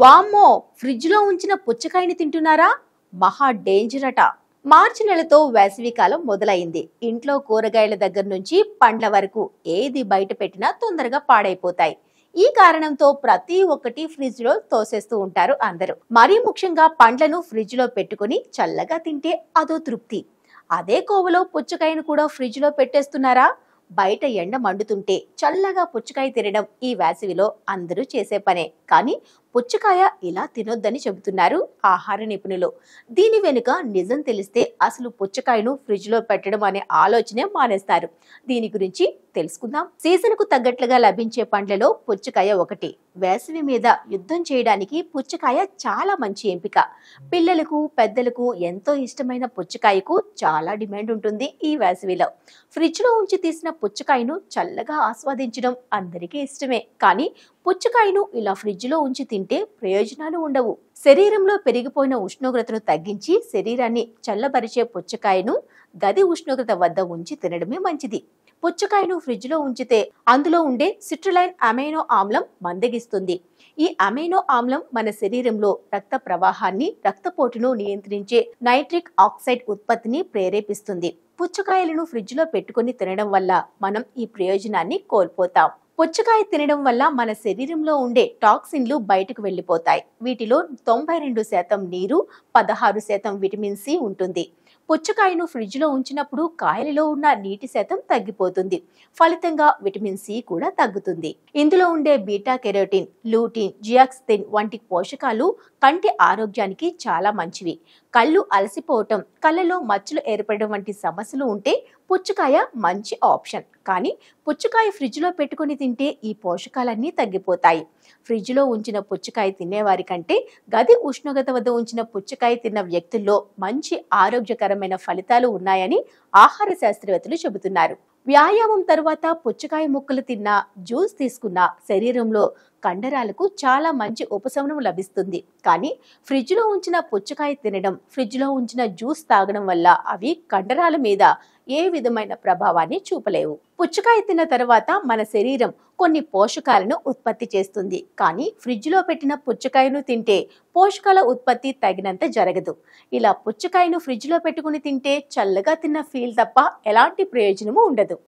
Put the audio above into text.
వామ్మో ఫ్రిడ్జ్లో ఉంచిన పుచ్చకాయని తింటున్నారా మహా డేంజర్ అట మార్చి నెలతో వేసవికాలం మొదలైంది ఇంట్లో కూరగాయల దగ్గర నుంచి పండ్ల వరకు ఏది బయట పెట్టినా తొందరగా పాడైపోతాయి ఈ కారణంతో ప్రతి ఒక్కటి ఫ్రిడ్జ్ లో తోసేస్తూ ఉంటారు అందరూ మరీ ముఖ్యంగా పండ్లను ఫ్రిడ్జ్ లో పెట్టుకుని చల్లగా తింటే అదో తృప్తి అదే కోవలో పుచ్చకాయను కూడా ఫ్రిడ్జ్ లో పెట్టేస్తున్నారా బయట ఎండ మండుతుంటే చల్లగా పుచ్చకాయ తినడం ఈ వేసవిలో అందరూ చేసే పనే కానీ పుచ్చకాయ ఇలా తినొద్దని చెబుతున్నారు ఆహార నిపుణులు దీని వెనుక నిజం తెలిస్తే అసలు పుచ్చకాయను ఫ్రిడ్జ్లో పెట్టడం అనే ఆలోచనే మానేస్తారు దీని గురించి తెలుసుకుందాం సీజన్కు తగ్గట్లుగా లభించే పండ్లలో పుచ్చకాయ ఒకటి వేసవి మీద యుద్ధం చేయడానికి పుచ్చకాయ చాలా మంచి ఎంపిక పిల్లలకు పెద్దలకు ఎంతో ఇష్టమైన పుచ్చకాయకు చాలా డిమాండ్ ఉంటుంది ఈ వేసవిలో ఫ్రిడ్జ్లో ఉంచి తీసిన పుచ్చకాయను చల్లగా ఆస్వాదించడం అందరికీ ఇష్టమే కానీ పుచ్చకాయను ఇలా ఫ్రిడ్జ్లో ఉంచి తింటే ప్రయోజనాలు ఉండవు శరీరంలో పెరిగిపోయిన ఉష్ణోగ్రతను తగ్గించి శరీరాన్ని చల్లబరిచే పుచ్చకాయను గది ఉష్ణోగ్రత వద్ద ఉంచి తినడమే మంచిది పుచ్చకాయను ఫ్రిడ్జ్లో ఉంచితే అందులో ఉండే సిట్రులైన్ అమైనో ఆమ్లం మందగిస్తుంది ఈ అమైనో ఆమ్లం మన శరీరంలో రక్త ప్రవాహాన్ని రక్తపోటును నియంత్రించే నైట్రిక్ ఆక్సైడ్ ఉత్పత్తిని ప్రేరేపిస్తుంది పుచ్చకాయలను ఫ్రిడ్జ్లో పెట్టుకుని తినడం వల్ల మనం ఈ ప్రయోజనాన్ని కోల్పోతాం పుచ్చకాయ తినడం వల్ల మన శరీరంలో ఉండే టాక్సిన్లు బయటకు వెళ్ళిపోతాయి వీటిలో తొంభై రెండు శాతం నీరు పదహారు శాతం విటమిన్ సి ఉంటుంది పుచ్చకాయను ఫ్రిడ్జ్లో ఉంచినప్పుడు కాయలలో ఉన్న నీటి శాతం తగ్గిపోతుంది ఫలితంగా విటమిన్ సి కూడా తగ్గుతుంది ఇందులో ఉండే బీటా కెరోటిన్ లూటిన్ జియాక్సిన్ వంటి పోషకాలు కంటి ఆరోగ్యానికి చాలా మంచివి కళ్ళు అలసిపోవటం కళ్ళలో మచ్చలు ఏర్పడడం వంటి సమస్యలు ఉంటే పుచ్చకాయ మంచి ఆప్షన్ కానీ పుచ్చకాయ ఫ్రిడ్జ్లో పెట్టుకుని తింటే ఈ పోషకాలన్నీ తగ్గిపోతాయి ఫ్రిడ్జ్లో ఉంచిన పుచ్చకాయ తినేవారి కంటే గది ఉష్ణోగ్రత వద్ద ఉంచిన పుచ్చకాయ తిన్న వ్యక్తుల్లో మంచి ఆరోగ్యకరమైన ఫలితాలు ఉన్నాయని ఆహార శాస్త్రవేత్తలు చెబుతున్నారు వ్యాయామం తర్వాత పుచ్చకాయ ముక్కలు తిన్నా జ్యూస్ తీసుకున్నా శరీరంలో కండరాలకు చాలా మంచి ఉపశమనం లభిస్తుంది కానీ ఫ్రిడ్జ్లో ఉంచిన పుచ్చకాయ తినడం ఫ్రిడ్జ్లో ఉంచిన జ్యూస్ తాగడం వల్ల అవి కండరాల మీద ఏ విధమైన ప్రభావాన్ని చూపలేవు పుచ్చకాయ తిన్న తర్వాత మన శరీరం కొన్ని పోషకాలను ఉత్పత్తి చేస్తుంది కానీ ఫ్రిడ్జ్లో పెట్టిన పుచ్చకాయను తింటే పోషకాల ఉత్పత్తి తగినంత జరగదు ఇలా పుచ్చకాయను ఫ్రిడ్జ్లో పెట్టుకుని తింటే చల్లగా తిన్న ఫీల్ తప్ప ఎలాంటి ప్రయోజనము ఉండదు